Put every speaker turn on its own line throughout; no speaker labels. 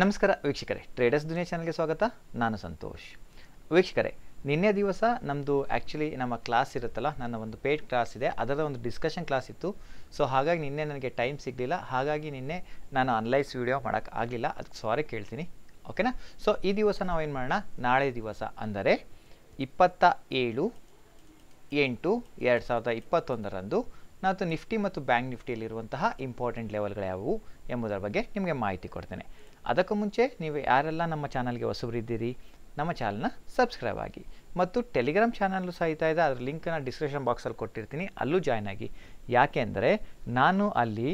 ನಮಸ್ಕಾರ ವೀಕ್ಷಕರೇ ಟ್ರೇಡರ್ಸ್ ದುನಿಯಾ ಚಾನಲ್ಗೆ ಸ್ವಾಗತ ನಾನು ಸಂತೋಷ್ ವೀಕ್ಷಕರೇ ನಿನ್ನೆ ದಿವಸ ನಮ್ಮದು ಆ್ಯಕ್ಚುಲಿ ನಮ್ಮ ಕ್ಲಾಸ್ ಇರುತ್ತಲ್ಲ ನನ್ನ ಒಂದು ಪೇಯ್ಡ್ ಕ್ಲಾಸ್ ಇದೆ ಅದರ ಒಂದು ಡಿಸ್ಕಷನ್ ಕ್ಲಾಸ್ ಇತ್ತು ಸೊ ಹಾಗಾಗಿ ನಿನ್ನೆ ನನಗೆ ಟೈಮ್ ಸಿಗಲಿಲ್ಲ ಹಾಗಾಗಿ ನಿನ್ನೆ ನಾನು ಅನ್ಲೈಸ್ ವೀಡಿಯೋ ಮಾಡೋಕ್ಕೆ ಆಗಲಿಲ್ಲ ಅದಕ್ಕೆ ಸಾರಿ ಕೇಳ್ತೀನಿ ಓಕೆನಾ ಸೊ ಈ ದಿವಸ ನಾವು ಏನು ಮಾಡೋಣ ನಾಳೆ ದಿವಸ ಅಂದರೆ ಇಪ್ಪತ್ತ ಏಳು ಎಂಟು ಎರಡು ಸಾವಿರದ ಇಪ್ಪತ್ತೊಂದರಂದು ನಾವು ನಿಫ್ಟಿ ಮತ್ತು ಬ್ಯಾಂಕ್ ನಿಫ್ಟಿಯಲ್ಲಿರುವಂತಹ ಇಂಪಾರ್ಟೆಂಟ್ ಲೆವೆಲ್ಗಳು ಯಾವುವು ಎಂಬುದರ ಬಗ್ಗೆ ನಿಮಗೆ ಮಾಹಿತಿ ಕೊಡ್ತೇನೆ ಅದಕ್ಕೂ ಮುಂಚೆ ನೀವು ಯಾರೆಲ್ಲ ನಮ್ಮ ಚಾನಲ್ಗೆ ಹೊಸಬರಿದ್ದೀರಿ ನಮ್ಮ ಚಾನಲ್ನ ಸಬ್ಸ್ಕ್ರೈಬ್ ಆಗಿ ಮತ್ತು ಟೆಲಿಗ್ರಾಮ್ ಚಾನಲ್ಲು ಸಹಿತ ಇದೆ ಅದರ ಲಿಂಕನ್ನು ಡಿಸ್ಕ್ರಿಪ್ಷನ್ ಬಾಕ್ಸಲ್ಲಿ ಕೊಟ್ಟಿರ್ತೀನಿ ಅಲ್ಲೂ ಜಾಯ್ನ್ ಆಗಿ ಅಂದರೆ ನಾನು ಅಲ್ಲಿ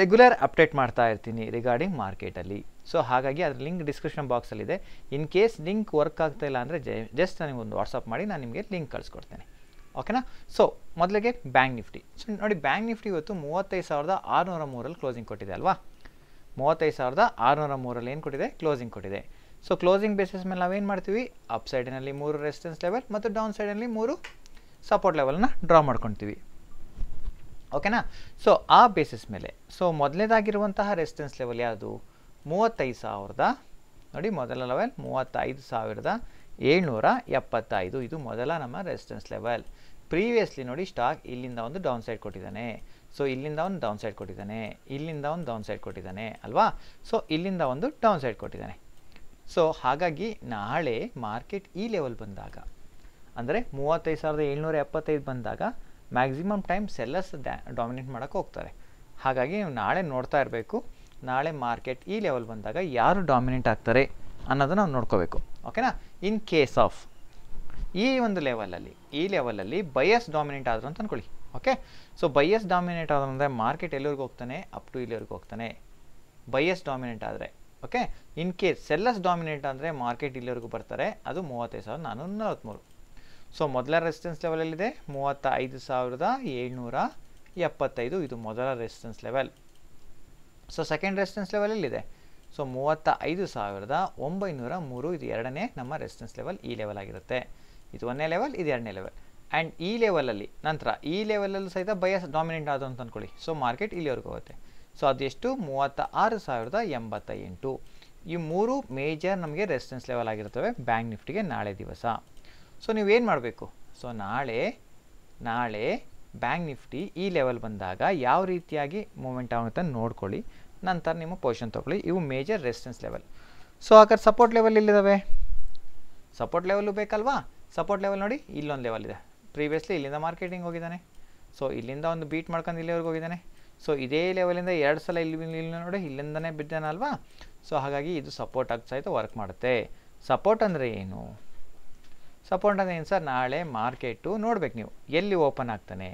ರೆಗ್ಯುಲರ್ ಅಪ್ಡೇಟ್ ಮಾಡ್ತಾ ಇರ್ತೀನಿ ರಿಗಾರ್ಡಿಂಗ್ ಮಾರ್ಕೆಟಲ್ಲಿ ಸೊ ಹಾಗಾಗಿ ಅದ್ರ ಲಿಂಕ್ ಡಿಸ್ಕ್ರಿಪ್ಷನ್ ಬಾಕ್ಸಲ್ಲಿದೆ ಇನ್ ಕೇಸ್ ಲಿಂಕ್ ವರ್ಕ್ ಆಗ್ತಾ ಇಲ್ಲ ಅಂದರೆ ಜಸ್ಟ್ ನನಗೆ ಒಂದು ವಾಟ್ಸಪ್ ಮಾಡಿ ನಾನು ನಿಮಗೆ ಲಿಂಕ್ ಕಳಿಸ್ಕೊಡ್ತೇನೆ ಓಕೆನಾ ಸೊ ಮೊದಲಿಗೆ ಬ್ಯಾಂಕ್ ನಿಫ್ಟಿ ಸೊ ನೋಡಿ ಬ್ಯಾಂಕ್ ನಿಫ್ಟಿ ಇವತ್ತು ಮೂವತ್ತೈದು ಸಾವಿರದ ಆರುನೂರ ಮೂರಲ್ಲಿ ಕ್ಲೋಸಿಂಗ್ ಕೊಟ್ಟಿದೆ ಅಲ್ವಾ ಮೂವತ್ತೈದು ಸಾವಿರದ ಆರುನೂರ ಮೂರಲ್ಲಿ ಏನು ಕೊಟ್ಟಿದೆ ಕ್ಲೋಸಿಂಗ್ ಕೊಟ್ಟಿದೆ ಸೊ ಕ್ಲೋಸಿಂಗ್ ಬೇಸಿಸ್ ಮೇಲೆ ನಾವೇನು ಮಾಡ್ತೀವಿ ಅಪ್ ಸೈಡಿನಲ್ಲಿ ಮೂರು ರೆಸಿಸ್ಟೆನ್ಸ್ ಲೆವೆಲ್ ಮತ್ತು ಡೌನ್ ಸೈಡಲ್ಲಿ ಮೂರು ಸಪೋರ್ಟ್ ಲೆವೆಲ್ನ ಡ್ರಾ ಮಾಡ್ಕೊತೀವಿ ಓಕೆನಾ ಸೊ ಆ ಬೇಸಿಸ್ ಮೇಲೆ ಸೊ ಮೊದಲನೇದಾಗಿರುವಂತಹ ರೆಸಿಸ್ಟೆನ್ಸ್ ಲೆವೆಲ್ ಯಾವುದು ಮೂವತ್ತೈದು ಸಾವಿರದ ನೋಡಿ ಮೊದಲ ಲೆವೆಲ್ ಮೂವತ್ತೈದು ಸಾವಿರದ ಏಳ್ನೂರ ಎಪ್ಪತ್ತೈದು ಇದು ಮೊದಲ ನಮ್ಮ ರೆಸಿಸ್ಟೆನ್ಸ್ ಲೆವೆಲ್ ಪ್ರೀವಿಯಸ್ಲಿ ನೋಡಿ ಸ್ಟಾಕ್ ಇಲ್ಲಿಂದ ಒಂದು ಡೌನ್ ಸೈಡ್ ಕೊಟ್ಟಿದ್ದಾನೆ ಸೊ ಇಲ್ಲಿಂದ ಒಂದು ಡೌನ್ ಸೈಡ್ ಕೊಟ್ಟಿದ್ದಾನೆ ಇಲ್ಲಿಂದ ಒಂದು ಡೌನ್ ಸೈಡ್ ಕೊಟ್ಟಿದ್ದಾನೆ ಅಲ್ವಾ ಸೊ ಇಲ್ಲಿಂದ ಒಂದು ಡೌನ್ ಸೈಡ್ ಕೊಟ್ಟಿದ್ದಾನೆ ಸೊ ಹಾಗಾಗಿ ನಾಳೆ ಮಾರ್ಕೆಟ್ ಈ ಲೆವೆಲ್ ಬಂದಾಗ ಅಂದರೆ ಮೂವತ್ತೈದು ಸಾವಿರದ ಏಳ್ನೂರ ಎಪ್ಪತ್ತೈದು ಬಂದಾಗ ಮ್ಯಾಕ್ಸಿಮಮ್ ಟೈಮ್ ಸೆಲ್ಲರ್ಸ್ ಡ್ಯಾ ಡಾಮಿನೇಟ್ ಮಾಡೋಕ್ಕೆ ಹೋಗ್ತಾರೆ ಹಾಗಾಗಿ ನೀವು ನಾಳೆ ನೋಡ್ತಾ ಇರಬೇಕು ನಾಳೆ ಮಾರ್ಕೆಟ್ ಈ ಲೆವೆಲ್ ಬಂದಾಗ ಯಾರು ಡಾಮಿನೇಟ್ ಆಗ್ತಾರೆ ಅನ್ನೋದನ್ನು ನಾವು ನೋಡ್ಕೋಬೇಕು ಓಕೆನಾ ಇನ್ ಕೇಸ್ ಆಫ್ ಈ ಒಂದು ಲೆವೆಲಲ್ಲಿ ಈ ಲೆವೆಲಲ್ಲಿ ಬಯಸ್ ಡಾಮಿನೇಟ್ ಆದರು ಅಂತ ಅಂದ್ಕೊಳ್ಳಿ ಓಕೆ ಸೊ ಬೈಯಸ್ ಡಾಮಿನೇಟ್ ಆದ್ರೆ ಮಾರ್ಕೆಟ್ ಎಲ್ಲಿವರೆಗೂ ಹೋಗ್ತಾನೆ ಅಪ್ ಟು ಇಲ್ಲಿವರೆಗೂ ಹೋಗ್ತಾನೆ ಬೈಯಸ್ ಡಾಮಿನೇಟ್ ಆದರೆ okay in case sellers dominate ಅಂದರೆ ಮಾರ್ಕೆಟ್ ಇಲ್ಲಿವರೆಗೂ ಬರ್ತಾರೆ ಅದು ಮೂವತ್ತೈದು ಸಾವಿರದ ನಾನ್ನೂರ ನಲವತ್ತ್ಮೂರು ಸೊ ಮೊದಲ ರೆಸಿಸ್ಟೆನ್ಸ್ ಲೆವೆಲಲ್ಲಿದೆ ಮೂವತ್ತ ಐದು ಸಾವಿರದ ಏಳ್ನೂರ ಎಪ್ಪತ್ತೈದು ಇದು ಮೊದಲ resistance level so second resistance ಲೆವೆಲಲ್ಲಿದೆ ಸೊ ಮೂವತ್ತ ಐದು ಸಾವಿರದ ಒಂಬೈನೂರ ಮೂರು ಇದು ಎರಡನೇ ನಮ್ಮ ರೆಸಿಸ್ಟೆನ್ಸ್ ಲೆವೆಲ್ ಈ ಲೆವೆಲ್ ಆಗಿರುತ್ತೆ ಇದು ಒಂದನೇ ಲೆವೆಲ್ ಇದು ಎರಡನೇ ಲೆವೆಲ್ ಆ್ಯಂಡ್ ಈ ಲೆವೆಲಲ್ಲಿ ನಂತರ ಈ ಲೆವೆಲಲ್ಲೂ ಸಹಿತ ಬಯಸ್ ಡಾಮಿನೆಂಟ್ ಆದ ಅಂತ ಅಂದ್ಕೊಳ್ಳಿ ಸೊ ಮಾರ್ಕೆಟ್ ಇಲ್ಲಿವರೆಗೂ ಹೋಗುತ್ತೆ ಸೊ ಅದೆಷ್ಟು ಮೂವತ್ತ ಆರು ಸಾವಿರದ ಎಂಬತ್ತ ಎಂಟು ಈ ಮೂರು ಮೇಜರ್ ನಮಗೆ ರೆಸಿಸ್ಟೆನ್ಸ್ ಲೆವೆಲ್ ಆಗಿರ್ತವೆ ಬ್ಯಾಂಕ್ ನಿಫ್ಟಿಗೆ ನಾಳೆ ದಿವಸ ಸೊ ನೀವೇನು ಮಾಡಬೇಕು ಸೊ ನಾಳೆ ನಾಳೆ ಬ್ಯಾಂಕ್ ನಿಫ್ಟಿ ಈ ಲೆವೆಲ್ ಬಂದಾಗ ಯಾವ ರೀತಿಯಾಗಿ ಮೂಮೆಂಟ್ ಆಗುತ್ತೆ ನೋಡ್ಕೊಳ್ಳಿ ನಂತರ ನಿಮ್ಮ ಪೊಸಿಷನ್ ತೊಗೊಳ್ಳಿ ಇವು ಮೇಜರ್ ರೆಸಿಸ್ಟೆನ್ಸ್ ಲೆವೆಲ್ ಸೊ ಹಾಗಾದ್ರೆ ಸಪೋರ್ಟ್ ಲೆವೆಲ್ ಇಲ್ಲಿದ್ದಾವೆ ಸಪೋರ್ಟ್ ಲೆವೆಲ್ಲು ಬೇಕಲ್ವಾ ಸಪೋರ್ಟ್ ಲೆವೆಲ್ ನೋಡಿ ಇಲ್ಲೊಂದು ಲೆವೆಲ್ ಇದೆ ಪ್ರೀವಿಯಸ್ಲಿ ಇಲ್ಲಿಂದ ಮಾರ್ಕೆಟಿಂಗ್ ಹೋಗಿದ್ದಾನೆ ಸೊ ಇಲ್ಲಿಂದ ಒಂದು ಬೀಟ್ ಮಾಡ್ಕೊಂಡು ಇಲ್ಲಿವರೆಗೆ ಹೋಗಿದ್ದಾನೆ ಸೊ ಇದೇ ಲೆವೆಲಿಂದ ಎರಡು ಸಲ ಇಲ್ಲಿ ಇಲ್ಲಿ ನೋಡಿ ಇಲ್ಲಿಂದನೇ ಅಲ್ವಾ ಸೊ ಹಾಗಾಗಿ ಇದು ಸಪೋರ್ಟ್ ಆಗ್ತಾ ವರ್ಕ್ ಮಾಡುತ್ತೆ ಸಪೋರ್ಟ್ ಅಂದರೆ ಏನು ಸಪೋರ್ಟ್ ಅಂದರೆ ಏನು ಸರ್ ನಾಳೆ ಮಾರ್ಕೆಟು ನೋಡ್ಬೇಕು ನೀವು ಎಲ್ಲಿ ಓಪನ್ ಆಗ್ತಾನೆ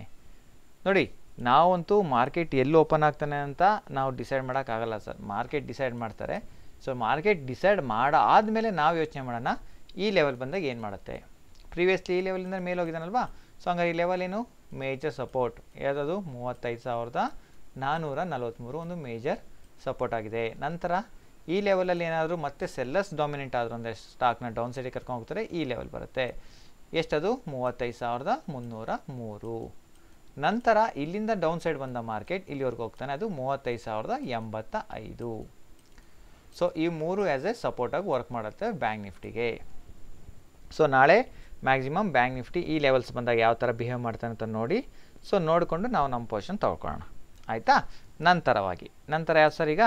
ನೋಡಿ ನಾವಂತೂ ಮಾರ್ಕೆಟ್ ಎಲ್ಲಿ ಓಪನ್ ಆಗ್ತಾನೆ ಅಂತ ನಾವು ಡಿಸೈಡ್ ಮಾಡೋಕ್ಕಾಗಲ್ಲ ಸರ್ ಮಾರ್ಕೆಟ್ ಡಿಸೈಡ್ ಮಾಡ್ತಾರೆ ಸೊ ಮಾರ್ಕೆಟ್ ಡಿಸೈಡ್ ಮಾಡಾದ ಆದಮೇಲೆ ನಾವು ಯೋಚನೆ ಮಾಡೋಣ ಈ ಲೆವೆಲ್ ಬಂದಾಗ ಏನು ಮಾಡುತ್ತೆ ಪ್ರೀವಿಯಸ್ಲಿ ಈ ಲೆವೆಲಿಂದ ಮೇಲೆ ಹೋಗಿದ್ದಾನಲ್ವಾ ಸೊ ಹಂಗಾಗಿ ಈ ಲೆವೆಲ್ ಏನು ಮೇಜರ್ ಸಪೋರ್ಟ್ ಯಾವುದದು ಮೂವತ್ತೈದು ಸಾವಿರದ ನಾನ್ನೂರ ನಲವತ್ತ್ಮೂರು ಒಂದು ಮೇಜರ್ ಸಪೋರ್ಟ್ ಆಗಿದೆ ನಂತರ ಈ ಲೆವೆಲಲ್ಲಿ ಏನಾದರೂ ಮತ್ತೆ ಸೆಲ್ಲರ್ಸ್ ಡಾಮಿನೆಂಟ್ ಆದರೂ ಅಂದರೆ ಸ್ಟಾಕ್ನ ಡೌನ್ ಸೈಡಿಗೆ ಕರ್ಕೊಂಡು ಹೋಗ್ತಾರೆ ಈ ಲೆವೆಲ್ ಬರುತ್ತೆ ಎಷ್ಟದು ಮೂವತ್ತೈದು ಸಾವಿರದ ಮುನ್ನೂರ ಮೂರು ನಂತರ ಇಲ್ಲಿಂದ ಡೌನ್ ಸೈಡ್ ಬಂದ ಮಾರ್ಕೆಟ್ ಇಲ್ಲಿವರೆಗೂ ಹೋಗ್ತಾನೆ ಅದು ಮೂವತ್ತೈದು ಸಾವಿರದ ಎಂಬತ್ತ ಐದು ಸೊ ಈ ಮೂರು ಆ್ಯಸ್ ಎ ಸಪೋರ್ಟಾಗಿ ವರ್ಕ್ ಮಾಡುತ್ತೆ ಬ್ಯಾಂಕ್ ನಿಫ್ಟಿಗೆ ಸೊ ನಾಳೆ ಮ್ಯಾಕ್ಸಿಮಮ್ ಬ್ಯಾಂಕ್ ನಿಫ್ಟಿ ಈ ಲೆವೆಲ್ಸ್ ಬಂದಾಗ ಯಾವ ಥರ ಬಿಹೇವ್ ಮಾಡ್ತಾನೆ ಅಂತ ನೋಡಿ ಸೊ ನೋಡಿಕೊಂಡು ನಾವು ನಮ್ಮ ಪೊಸಿಷನ್ ತೊಗೊಳ್ಳೋಣ ಆಯಿತಾ ನಂತರವಾಗಿ ನಂತರ ಯಾವ ಸರ್ ಈಗ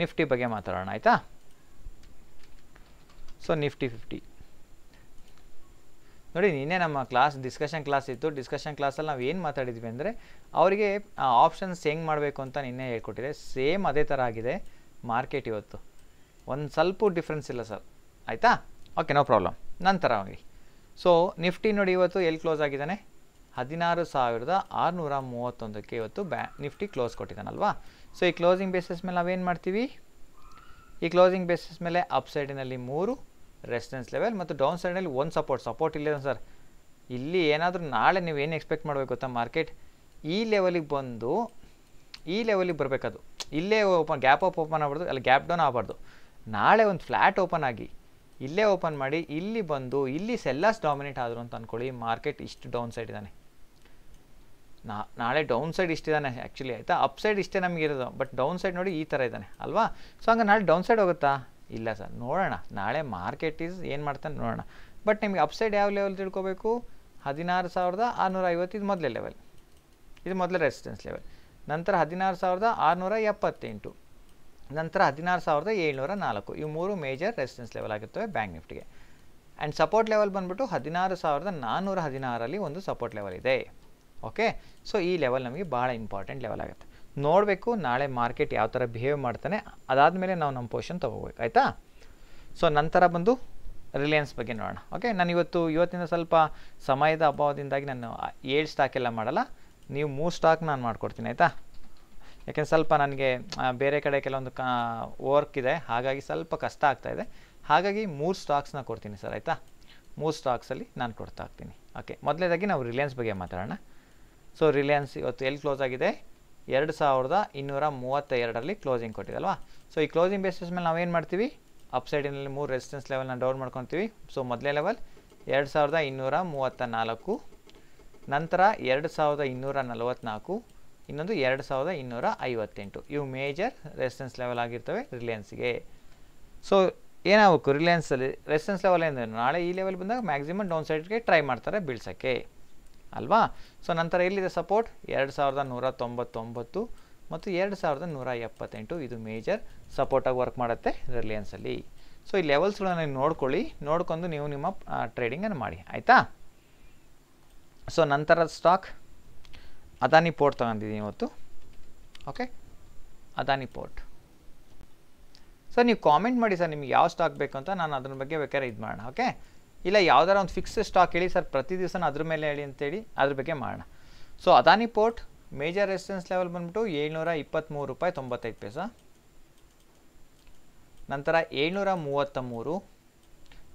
ನಿಫ್ಟಿ ಬಗ್ಗೆ ಮಾತಾಡೋಣ ಆಯಿತಾ ಸೊ ನಿಫ್ಟಿ ಫಿಫ್ಟಿ ನೋಡಿ ನಿನ್ನೆ ನಮ್ಮ ಕ್ಲಾಸ್ ಡಿಸ್ಕಷನ್ ಕ್ಲಾಸ್ ಇತ್ತು ಡಿಸ್ಕಷನ್ ಕ್ಲಾಸಲ್ಲಿ ನಾವು ಏನು ಮಾತಾಡಿದ್ವಿ ಅಂದರೆ ಅವರಿಗೆ ಆಪ್ಷನ್ಸ್ ಹೆಂಗೆ ಮಾಡಬೇಕು ಅಂತ ನಿನ್ನೆ ಹೇಳ್ಕೊಟ್ಟಿದೆ ಸೇಮ್ ಅದೇ ಥರ ಆಗಿದೆ ಮಾರ್ಕೆಟ್ ಇವತ್ತು ಒಂದು ಸ್ವಲ್ಪ ಡಿಫ್ರೆನ್ಸ್ ಇಲ್ಲ ಸರ್ ಆಯಿತಾ ಓಕೆ ನೋ ಪ್ರಾಬ್ಲಮ್ ನಂತರ ಹೋಗಿ ಸೊ ನಿಫ್ಟಿ ನೋಡಿ ಇವತ್ತು ಎಲ್ಲಿ ಕ್ಲೋಸ್ ಆಗಿದ್ದಾನೆ ಹದಿನಾರು ಸಾವಿರದ ಆರುನೂರ ಮೂವತ್ತೊಂದಕ್ಕೆ ಇವತ್ತು ಬ್ಯಾ ನಿಫ್ಟಿ ಕ್ಲೋಸ್ ಕೊಟ್ಟಿದ್ದಾನಲ್ವಾ ಸೊ ಈ ಕ್ಲೋಸಿಂಗ್ ಬೇಸಿಸ್ ಮೇಲೆ ನಾವೇನು ಮಾಡ್ತೀವಿ ಈ ಕ್ಲೋಸಿಂಗ್ ಬೇಸಿಸ್ ಮೇಲೆ ಅಪ್ ಸೈಡಿನಲ್ಲಿ ಮೂರು ರೆಸಿಸ್ಟೆನ್ಸ್ ಲೆವೆಲ್ ಮತ್ತು ಡೌನ್ ಸೈಡಲ್ಲಿ ಒಂದು ಸಪೋರ್ಟ್ ಸಪೋರ್ಟ್ ಇಲ್ಲ ಸರ್ ಇಲ್ಲಿ ಏನಾದರೂ ನಾಳೆ ನೀವು ಏನು ಎಕ್ಸ್ಪೆಕ್ಟ್ ಮಾಡಬೇಕು ಗೊತ್ತಾ ಮಾರ್ಕೆಟ್ ಈ ಲೆವೆಲಿಗೆ ಬಂದು ಈ ಲೆವೆಲಿಗೆ ಬರಬೇಕದು ಇಲ್ಲೇ ಓಪನ್ ಗ್ಯಾಪ್ ಅಪ್ ಓಪನ್ ಆಗ್ಬಾರ್ದು ಅಲ್ಲಿ ಗ್ಯಾಪ್ ಡೌನ್ ಆಗಬಾರ್ದು ನಾಳೆ ಒಂದು ಫ್ಲ್ಯಾಟ್ ಓಪನ್ ಆಗಿ ಇಲ್ಲೇ ಓಪನ್ ಮಾಡಿ ಇಲ್ಲಿ ಬಂದು ಇಲ್ಲಿ ಸೆಲ್ಲರ್ಸ್ ಡಾಮಿನೇಟ್ ಆದರು ಅಂತ ಅಂದ್ಕೊಳ್ಳಿ ಮಾರ್ಕೆಟ್ ಇಷ್ಟು ಡೌನ್ ಸೈಡ್ ಇದ್ದಾನೆ ನಾ ನಾಳೆ ಡೌನ್ ಸೈಡ್ ಇಷ್ಟಿದ್ದಾನೆ ಆ್ಯಕ್ಚುಲಿ ಆಯಿತಾ ಅಪ್ ಸೈಡ್ ಇಷ್ಟೇ ನಮಗಿರೋದು ಬಟ್ ಡೌನ್ ಸೈಡ್ ನೋಡಿ ಈ ಥರ ಇದ್ದಾನೆ ಅಲ್ವಾ ಸೊ ಹಂಗೆ ನಾಳೆ ಡೌನ್ ಸೈಡ್ ಹೋಗುತ್ತಾ ಇಲ್ಲ ಸರ್ ನೋಡೋಣ ನಾಳೆ ಮಾರ್ಕೆಟ್ ಇಸ್ ಏನು ಮಾಡ್ತಾನೆ ನೋಡೋಣ ಬಟ್ ನಿಮಗೆ ಅಪ್ ಸೈಡ್ ಯಾವ ಲೆವೆಲ್ ತಿಳ್ಕೊಬೇಕು ಹದಿನಾರು ಸಾವಿರದ ಆರುನೂರ ಐವತ್ತು ಇದು ಮೊದಲೇ ಲೆವೆಲ್ ಇದು ಮೊದಲೇ ರೆಸಿಸ್ಟೆನ್ಸ್ ಲೆವೆಲ್ ನಂತರ ಹದಿನಾರು ಸಾವಿರದ ಆರುನೂರ ಎಪ್ಪತ್ತೆಂಟು ನಂತರ ಹದಿನಾರು ಸಾವಿರದ ಏಳ್ನೂರ ನಾಲ್ಕು ಇವು ಮೂರು ಮೇಜರ್ ರೆಸಿಸ್ಟೆನ್ಸ್ ಲೆವೆಲ್ ಆಗಿರ್ತವೆ ಬ್ಯಾಂಕ್ ನಿಫ್ಟಿಗೆ ಆ್ಯಂಡ್ ಸಪೋರ್ಟ್ ಲೆವೆಲ್ ಬಂದುಬಿಟ್ಟು ಹದಿನಾರು ಸಾವಿರದ ನಾನ್ನೂರ ಹದಿನಾರಲ್ಲಿ ಒಂದು ಸಪೋರ್ಟ್ ಲೆವೆಲ್ ಇದೆ ಓಕೆ ಸೊ ಈ ಲೆವೆಲ್ ನಮಗೆ ಭಾಳ ಇಂಪಾರ್ಟೆಂಟ್ ಲೆವೆಲ್ ಆಗುತ್ತೆ ನೋಡಬೇಕು ನಾಳೆ ಮಾರ್ಕೆಟ್ ಯಾವ ಥರ ಬಿಹೇವ್ ಮಾಡ್ತಾನೆ ಮೇಲೆ ನಾವು ನಮ್ಮ ಪೊಸಿಷನ್ ತೊಗೋಬೇಕು ಆಯಿತಾ ಸೊ ನಂತರ ಬಂದು ರಿಲಯನ್ಸ್ ಬಗ್ಗೆ ನೋಡೋಣ ಓಕೆ ನಾನು ಇವತ್ತು ಇವತ್ತಿನ ಸ್ವಲ್ಪ ಸಮಯದ ಅಭಾವದಿಂದಾಗಿ ನಾನು ಏಳು ಸ್ಟಾಕ್ ಎಲ್ಲ ಮಾಡಲ್ಲ ನೀವು ಮೂರು ಸ್ಟಾಕ್ ನಾನು ಮಾಡ್ಕೊಡ್ತೀನಿ ಆಯಿತಾ ಯಾಕೆಂದ್ರೆ ಸ್ವಲ್ಪ ನನಗೆ ಬೇರೆ ಕಡೆ ಕೆಲವೊಂದು ಕಾ ವರ್ಕ್ ಇದೆ ಹಾಗಾಗಿ ಸ್ವಲ್ಪ ಕಷ್ಟ ಆಗ್ತಾ ಇದೆ ಹಾಗಾಗಿ ಮೂರು ಸ್ಟಾಕ್ಸ್ನ ಕೊಡ್ತೀನಿ ಸರ್ ಆಯಿತಾ ಮೂರು ಸ್ಟಾಕ್ಸಲ್ಲಿ ನಾನು ಕೊಡ್ತಾ ಹೋಗ್ತೀನಿ ಓಕೆ ಮೊದಲೇದಾಗಿ ನಾವು ರಿಲಯನ್ಸ್ ಬಗ್ಗೆ ಮಾತಾಡೋಣ ಸೊ ರಿಲಯನ್ಸ್ ಇವತ್ತು ಎಲ್ಲಿ ಕ್ಲೋಸ್ ಆಗಿದೆ ಎರಡು ಸಾವಿರದ ಇನ್ನೂರ ಮೂವತ್ತ ಎರಡರಲ್ಲಿ ಕ್ಲೋಸಿಂಗ್ ಕೊಟ್ಟಿದ್ದಲ್ವಾ ಸೊ ಈ ಕ್ಲೋಸಿಂಗ್ ಬೇಸಿಸ್ ಮೇಲೆ ನಾವೇನು ಮಾಡ್ತೀವಿ ಸೈಡಿನಲ್ಲಿ ಮೂರು ರೆಸಿಸ್ಟೆನ್ಸ್ ಲೆವೆಲ್ನ ಡೌನ್ ಮಾಡ್ಕೊತೀವಿ ಸೊ ಮೊದಲೇ ಲೆವೆಲ್ ಎರಡು ಸಾವಿರದ ಇನ್ನೂರ ಮೂವತ್ತ ನಾಲ್ಕು ನಂತರ ಎರಡು ಸಾವಿರದ ಇನ್ನೂರ ನಲವತ್ತ್ನಾಲ್ಕು ಇನ್ನೊಂದು ಎರಡು ಸಾವಿರದ ಇನ್ನೂರ ಐವತ್ತೆಂಟು ಇವು ಮೇಜರ್ ರೆಸಿಡೆನ್ಸ್ ಲೆವೆಲ್ ಆಗಿರ್ತವೆ ರಿಲಯನ್ಸ್ಗೆ ಸೊ ಏನಾಗಬೇಕು ರಿಲಯನ್ಸಲ್ಲಿ ರೆಸಿಡೆನ್ಸ್ ಲೆವೆಲ್ ಏನು ನಾಳೆ ಈ ಲೆವೆಲ್ ಬಂದಾಗ ಮ್ಯಾಕ್ಸಿಮಮ್ ಡೌನ್ ಸೈಡ್ಗೆ ಟ್ರೈ ಮಾಡ್ತಾರೆ ಬೀಳ್ಸೋಕ್ಕೆ ಅಲ್ವಾ ಸೊ ನಂತರ ಎಲ್ಲಿದೆ ಸಪೋರ್ಟ್ ಎರಡು ಸಾವಿರದ ನೂರ ತೊಂಬತ್ತೊಂಬತ್ತು ಮತ್ತು ಎರಡು ಸಾವಿರದ ನೂರ ಎಪ್ಪತ್ತೆಂಟು ಇದು ಮೇಜರ್ ಸಪೋರ್ಟಾಗಿ ವರ್ಕ್ ಮಾಡುತ್ತೆ ರಿಲಯನ್ಸಲ್ಲಿ ಸೊ ಈ ಲೆವೆಲ್ಸ್ಗಳನ್ನ ನೋಡ್ಕೊಳ್ಳಿ ನೋಡ್ಕೊಂಡು ನೀವು ನಿಮ್ಮ ಟ್ರೇಡಿಂಗನ್ನು ಮಾಡಿ ಆಯಿತಾ ಸೊ ನಂತರ ಸ್ಟಾಕ್ ಅದಾನಿ ಪೋರ್ಟ್ ತಗೊಂಡಿದ್ದೀನಿ ಇವತ್ತು ಓಕೆ ಅದಾನಿ ಪೋರ್ಟ್ ಸರ್ ನೀವು ಕಾಮೆಂಟ್ ಮಾಡಿ ಸರ್ ನಿಮ್ಗೆ ಯಾವ ಸ್ಟಾಕ್ ಬೇಕು ಅಂತ ನಾನು ಅದ್ರ ಬಗ್ಗೆ ಬೇಕಾದ್ರೆ ಇದು ಮಾಡೋಣ ಓಕೆ ಇಲ್ಲ ಯಾವ್ದಾರ ಒಂದು ಫಿಕ್ಸ್ ಸ್ಟಾಕ್ ಹೇಳಿ ಸರ್ ಪ್ರತಿ ದಿವಸ ಅದ್ರ ಮೇಲೆ ಹೇಳಿ ಅಂತೇಳಿ ಅದ್ರ ಬಗ್ಗೆ ಮಾಡೋಣ so Adani port major resistance level ಬಂದ್ಬಿಟ್ಟು ಏಳ್ನೂರ ಇಪ್ಪತ್ತ್ಮೂರು ರೂಪಾಯಿ ತೊಂಬತ್ತೈದು ಪೈಸ ನಂತರ ಏಳ್ನೂರ ಮೂವತ್ತ ಮೂರು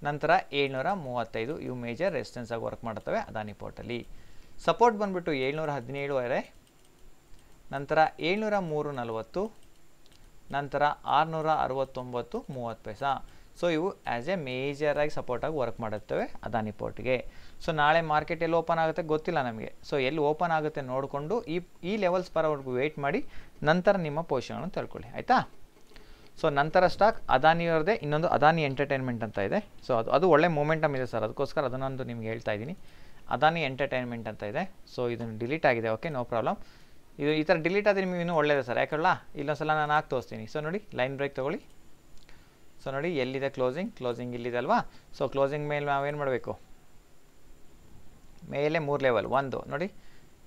ನಂತರ ಏಳ್ನೂರ ಮೂವತ್ತೈದು ಇವು ಮೇಜರ್ ರೆಸಿಸ್ಟೆನ್ಸ್ ಆಗಿ ವರ್ಕ್ ಮಾಡ್ತವೆ ಅದಾನಿ ಪೋರ್ಟಲ್ಲಿ ಸಪೋರ್ಟ್ ಬಂದುಬಿಟ್ಟು ಏಳ್ನೂರ ಹದಿನೇಳುವರೆ ನಂತರ ಏಳ್ನೂರ ಮೂರು ನಲವತ್ತು ನಂತರ ಆರುನೂರ ಅರವತ್ತೊಂಬತ್ತು ಮೂವತ್ತು ಪೈಸಾ ಸೊ ಇವು ಆ್ಯಸ್ ಎ ಮೇಜರಾಗಿ ಸಪೋರ್ಟಾಗಿ ವರ್ಕ್ ಮಾಡುತ್ತವೆ ಅದಾನಿ ಪೋರ್ಟ್ಗೆ ಸೊ ನಾಳೆ ಮಾರ್ಕೆಟ್ ಎಲ್ಲಿ ಓಪನ್ ಆಗುತ್ತೆ ಗೊತ್ತಿಲ್ಲ ನಮಗೆ ಸೊ ಎಲ್ಲಿ ಓಪನ್ ಆಗುತ್ತೆ ನೋಡಿಕೊಂಡು ಈ ಈ ಲೆವೆಲ್ಸ್ ಪರವರೆಗೂ ವೆಯ್ಟ್ ಮಾಡಿ ನಂತರ ನಿಮ್ಮ ಪೊಸಿಷನ್ಗಳನ್ನು ತಿಳ್ಕೊಳ್ಳಿ ಆಯಿತಾ ಸೊ ನಂತರ ಸ್ಟಾಕ್ ಅದಾನಿಯವರದೇ ಇನ್ನೊಂದು ಅದಾನಿ ಎಂಟರ್ಟೈನ್ಮೆಂಟ್ ಅಂತ ಇದೆ ಸೊ ಅದು ಅದು ಒಳ್ಳೆ ಮೂಮೆಂಟಮ್ ಇದೆ ಸರ್ ಅದಕ್ಕೋಸ್ಕರ ಅದನ್ನೊಂದು ನಿಮ್ಗೆ ಹೇಳ್ತಾ ಇದ್ದೀನಿ ಅದಾನಿ ಎಂಟರ್ಟೈನ್ಮೆಂಟ್ ಅಂತ ಇದೆ ಸೊ ಇದನ್ನು ಡಿಲೀಟ್ ಆಗಿದೆ ಓಕೆ ನೋ ಪ್ರಾಬ್ಲಮ್ ಇದು ಈ ಥರ ಡಿಲೀಟ್ ಆದರೆ ನಿಮಗೆ ಇನ್ನೂ ಒಳ್ಳೆಯದೇ ಸರ್ ಯಾಕಲ್ಲ ಇಲ್ಲೊಂದ್ಸಲ ನಾನು ಹಾಕಿ ತೋರಿಸ್ತೀನಿ ಸೊ ನೋಡಿ ಲೈನ್ ಬ್ರೇಕ್ ತೊಗೊಳ್ಳಿ ಸೊ ನೋಡಿ ಎಲ್ಲಿದೆ ಕ್ಲೋಸಿಂಗ್ ಕ್ಲೋಸಿಂಗ್ ಇಲ್ಲಿದೆ ಅಲ್ವಾ ಸೊ ಕ್ಲೋಸಿಂಗ್ ಮೇಲೆ ನಾವೇನು ಮಾಡಬೇಕು ಮೇಲೆ ಮೂರು ಲೆವೆಲ್ ಒಂದು ನೋಡಿ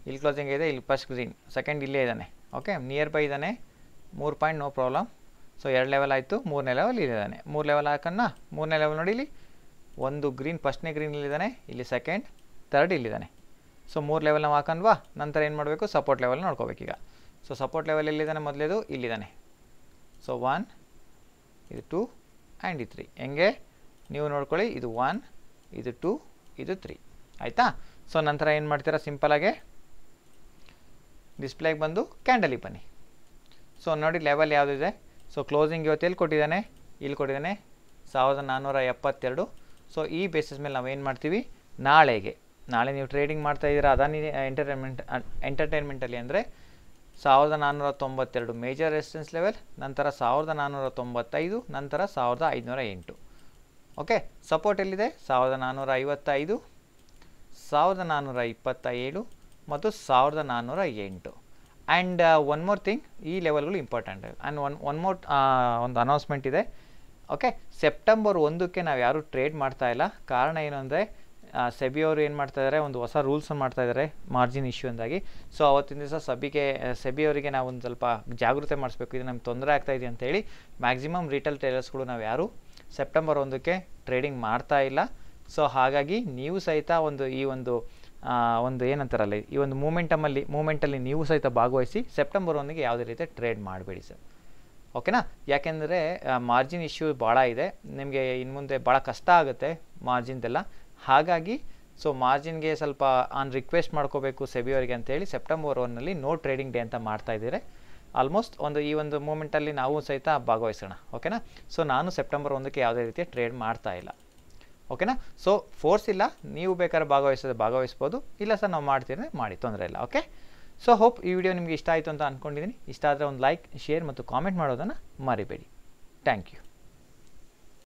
ಇಲ್ಲಿ ಕ್ಲೋಸಿಂಗ್ ಇದೆ ಇಲ್ಲಿ ಫಸ್ಟ್ ಗ್ರೀನ್ ಸೆಕೆಂಡ್ ಇಲ್ಲೇ ಇದ್ದಾನೆ ಓಕೆ ನಿಯರ್ ಬೈ ಇದ್ದಾನೆ ಮೂರು ಪಾಯಿಂಟ್ ನೋ ಪ್ರಾಬ್ಲಮ್ ಸೊ ಎರಡು ಲೆವೆಲ್ ಆಯಿತು ಮೂರನೇ ಲೆವೆಲ್ ಇಲ್ಲಿದ್ದಾನೆ ಮೂರು ಲೆವೆಲ್ ಹಾಕೋಣ ಮೂರನೇ ಲೆವೆಲ್ ನೋಡಿ ಇಲ್ಲಿ ಒಂದು ಗ್ರೀನ್ ಫಸ್ಟ್ನೇ ಗ್ರೀನ್ ಇಲ್ಲಿದ್ದಾನೆ ಇಲ್ಲಿ ಸೆಕೆಂಡ್ ತರ್ಡ್ ಇಲ್ಲಿದ್ದಾನೆ ಸೊ ಮೂರು ಲೆವೆಲ್ ನಾವು ಹಾಕನ್ವಾ ನಂತರ ಏನು ಮಾಡಬೇಕು ಸಪೋರ್ಟ್ ಲೆವೆಲ್ ಈಗ ಸೊ ಸಪೋರ್ಟ್ ಲೆವೆಲ್ ಎಲ್ಲಿದ್ದಾನೆ ಮೊದಲೇದು ಇಲ್ಲಿದ್ದಾನೆ ಸೊ ಒನ್ ಇದು ಟೂ ಆ್ಯಂಡ್ ಇದು ತ್ರೀ ಹೆಂಗೆ ನೀವು ನೋಡ್ಕೊಳ್ಳಿ ಇದು ಒನ್ ಇದು ಟೂ ಇದು ತ್ರೀ ಆಯಿತಾ ಸೊ ನಂತರ ಏನು ಮಾಡ್ತೀರಾ ಸಿಂಪಲಾಗೆ ಡಿಸ್ಪ್ಲೇಗೆ ಬಂದು ಕ್ಯಾಂಡಲಿಗೆ ಬನ್ನಿ ಸೊ ನೋಡಿ ಲೆವೆಲ್ ಯಾವುದಿದೆ ಸೊ ಕ್ಲೋಸಿಂಗ್ ಇವತ್ತು ಎಲ್ಲಿ ಕೊಟ್ಟಿದ್ದಾನೆ ಇಲ್ಲಿ ಕೊಟ್ಟಿದ್ದಾನೆ ಸಾವಿರದ ನಾನ್ನೂರ ಎಪ್ಪತ್ತೆರಡು ಸೊ ಈ ಬೇಸಿಸ್ ಮೇಲೆ ನಾವು ಏನು ಮಾಡ್ತೀವಿ ನಾಳೆಗೆ ನಾಳೆ ನೀವು ಟ್ರೇಡಿಂಗ್ ಮಾಡ್ತಾ ಇದ್ದೀರಾ ಅದಾನಿ ಎಂಟರ್ಟೈನ್ಮೆಂಟ್ ಎಂಟರ್ಟೈನ್ಮೆಂಟಲ್ಲಿ ಅಂದರೆ ಸಾವಿರದ ನಾನ್ನೂರ ತೊಂಬತ್ತೆರಡು ಮೇಜರ್ ರೆಸಿಸ್ಟೆನ್ಸ್ ಲೆವೆಲ್ ನಂತರ ಸಾವಿರದ ನಾನ್ನೂರ ತೊಂಬತ್ತೈದು ನಂತರ ಸಾವಿರದ ಐದುನೂರ ಎಂಟು ಓಕೆ ಸಪೋರ್ಟ್ ಎಲ್ಲಿದೆ ಸಾವಿರದ ನಾನ್ನೂರ ಐವತ್ತೈದು ಸಾವಿರದ ನಾನ್ನೂರ ಇಪ್ಪತ್ತ ಏಳು ಮತ್ತು ಸಾವಿರದ ನಾನ್ನೂರ ಎಂಟು ಆ್ಯಂಡ್ ಒನ್ ಮೋರ್ ಥಿಂಗ್ ಈ ಲೆವೆಲ್ಗಳು important and one one more ಒಂದು ಅನೌನ್ಸ್ಮೆಂಟ್ ಇದೆ ಓಕೆ ಸೆಪ್ಟೆಂಬರ್ ಒಂದಕ್ಕೆ ನಾವು ಯಾರೂ ಟ್ರೇಡ್ ಮಾಡ್ತಾ ಇಲ್ಲ ಕಾರಣ ಏನು ಅಂದರೆ ಸೆಬಿಯವರು ಏನು ಮಾಡ್ತಾ ಇದ್ದಾರೆ ಒಂದು ಹೊಸ ರೂಲ್ಸನ್ನು ಮಾಡ್ತಾ ಇದ್ದಾರೆ ಮಾರ್ಜಿನ್ ಇಶ್ಯೂ ಅಂದಾಗಿ ಸೊ ಅವತ್ತಿನ ದಿವಸ ಸಬಿಗೆ ಸೆಬಿಯವರಿಗೆ ನಾವು ಒಂದು ಸ್ವಲ್ಪ ಜಾಗೃತಿ ಮಾಡಿಸ್ಬೇಕು ಇದು ನಮ್ಗೆ ತೊಂದರೆ ಆಗ್ತಾ ಇದೆ ಅಂತೇಳಿ ಮ್ಯಾಕ್ಸಿಮಮ್ ರಿಟೇಲ್ ಟೇಲರ್ಸ್ಗಳು ನಾವು ಯಾರು ಸೆಪ್ಟೆಂಬರ್ ಒಂದಕ್ಕೆ ಟ್ರೇಡಿಂಗ್ ಮಾಡ್ತಾ ಇಲ್ಲ ಸೊ ಹಾಗಾಗಿ ನೀವು ಸಹಿತ ಒಂದು ಈ ಒಂದು ಒಂದು ಏನಂತಾರಲ್ಲ ಈ ಒಂದು ಮೂಮೆಂಟಮಲ್ಲಿ ಮೂಮೆಂಟಲ್ಲಿ ನೀವು ಸಹಿತ ಭಾಗವಹಿಸಿ ಸೆಪ್ಟೆಂಬರ್ ಒಂದಿಗೆ ಯಾವುದೇ ರೀತಿ ಟ್ರೇಡ್ ಮಾಡಬೇಡಿ ಸರ್ ಓಕೆನಾ ಯಾಕೆಂದರೆ ಮಾರ್ಜಿನ್ ಇಶ್ಯೂ ಭಾಳ ಇದೆ ನಿಮಗೆ ಇನ್ನು ಮುಂದೆ ಭಾಳ ಕಷ್ಟ ಆಗುತ್ತೆ ಮಾರ್ಜಿನ್ದೆಲ್ಲ ಹಾಗಾಗಿ ಸೊ ಮಾರ್ಜಿನ್ಗೆ ಸ್ವಲ್ಪ ಆನ್ ರಿಕ್ವೆಸ್ಟ್ ಮಾಡ್ಕೋಬೇಕು ಸೆಬಿಯವರಿಗೆ ಅಂತೇಳಿ ಸೆಪ್ಟೆಂಬರ್ ಒನ್ನಲ್ಲಿ ನೋ ಟ್ರೇಡಿಂಗ್ ಡೇ ಅಂತ ಮಾಡ್ತಾ ಇದ್ದಾರೆ ಆಲ್ಮೋಸ್ಟ್ ಒಂದು ಈ ಒಂದು ಮೂಮೆಂಟಲ್ಲಿ ನಾವು ಸಹಿತ ಭಾಗವಹಿಸೋಣ ಓಕೆನಾ ಸೊ ನಾನು ಸೆಪ್ಟೆಂಬರ್ ಒಂದಕ್ಕೆ ಯಾವುದೇ ರೀತಿಯ ಟ್ರೇಡ್ ಮಾಡ್ತಾ ಇಲ್ಲ ಓಕೆನಾ ಸೊ ಫೋರ್ಸ್ ಇಲ್ಲ ನೀವು ಬೇಕಾದ್ರೆ ಭಾಗವಹಿಸೋದು ಭಾಗವಹಿಸ್ಬೋದು ಇಲ್ಲ ಸರ್ ನಾವು ಮಾಡ್ತಿದ್ರೆ ಮಾಡಿ ತೊಂದರೆ ಇಲ್ಲ ಓಕೆ ಸೊ ಹೋಪ್ ಈ ವಿಡಿಯೋ ನಿಮಗೆ ಇಷ್ಟ ಆಯಿತು ಅಂತ ಅಂದ್ಕೊಂಡಿದ್ದೀನಿ ಇಷ್ಟ ಆದರೆ ಒಂದು ಲೈಕ್ ಶೇರ್ ಮತ್ತು ಕಾಮೆಂಟ್ ಮಾಡೋದನ್ನು ಮರಿಬೇಡಿ ಥ್ಯಾಂಕ್ ಯು